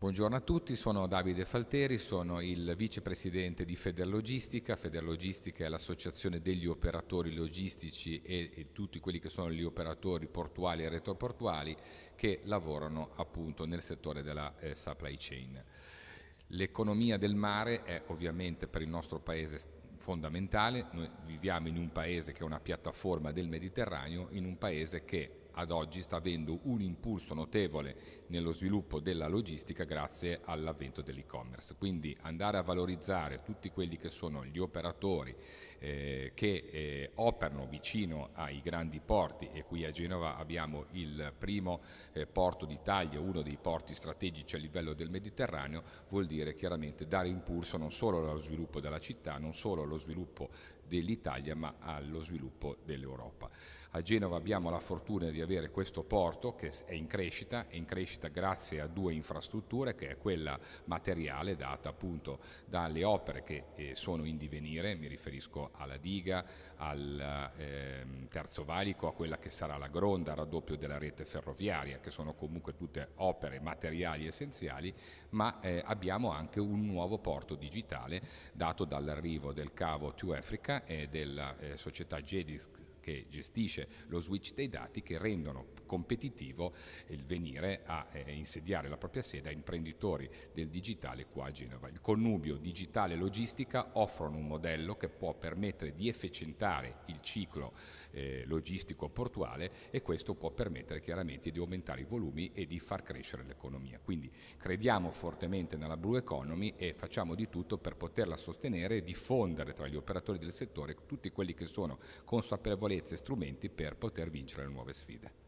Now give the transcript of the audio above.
Buongiorno a tutti, sono Davide Falteri, sono il vicepresidente di Federlogistica. Federlogistica è l'associazione degli operatori logistici e, e, tutti quelli che sono gli operatori portuali e retroportuali che lavorano appunto nel settore della eh, supply chain. L'economia del mare è ovviamente per il nostro paese fondamentale, noi viviamo in un paese che è una piattaforma del Mediterraneo, in un paese che ad oggi sta avendo un impulso notevole nello sviluppo della logistica grazie all'avvento dell'e-commerce. Quindi andare a valorizzare tutti quelli che sono gli operatori eh, che eh, operano vicino ai grandi porti e qui a Genova abbiamo il primo eh, porto d'Italia, uno dei porti strategici a livello del Mediterraneo, vuol dire chiaramente dare impulso non solo allo sviluppo della città, non solo allo sviluppo dell'Italia ma allo sviluppo dell'Europa. A Genova abbiamo la fortuna di avere avere questo porto che è in crescita, è in crescita grazie a due infrastrutture, che è quella materiale data appunto dalle opere che eh, sono in divenire, mi riferisco alla diga, al eh, terzo valico, a quella che sarà la gronda, al raddoppio della rete ferroviaria, che sono comunque tutte opere materiali essenziali, ma eh, abbiamo anche un nuovo porto digitale dato dall'arrivo del cavo To Africa e della eh, società Jedis che gestisce lo switch dei dati che rendono competitivo il venire a eh, insediare la propria sede a imprenditori del digitale qua a Genova. Il connubio digitale e logistica offrono un modello che può permettere di efficientare il ciclo eh, logistico portuale e questo può permettere chiaramente di aumentare i volumi e di far crescere l'economia. Quindi crediamo fortemente nella Blue Economy e facciamo di tutto per poterla sostenere e diffondere tra gli operatori del settore tutti quelli che sono consapevoli consapevolezze e strumenti per poter vincere le nuove sfide.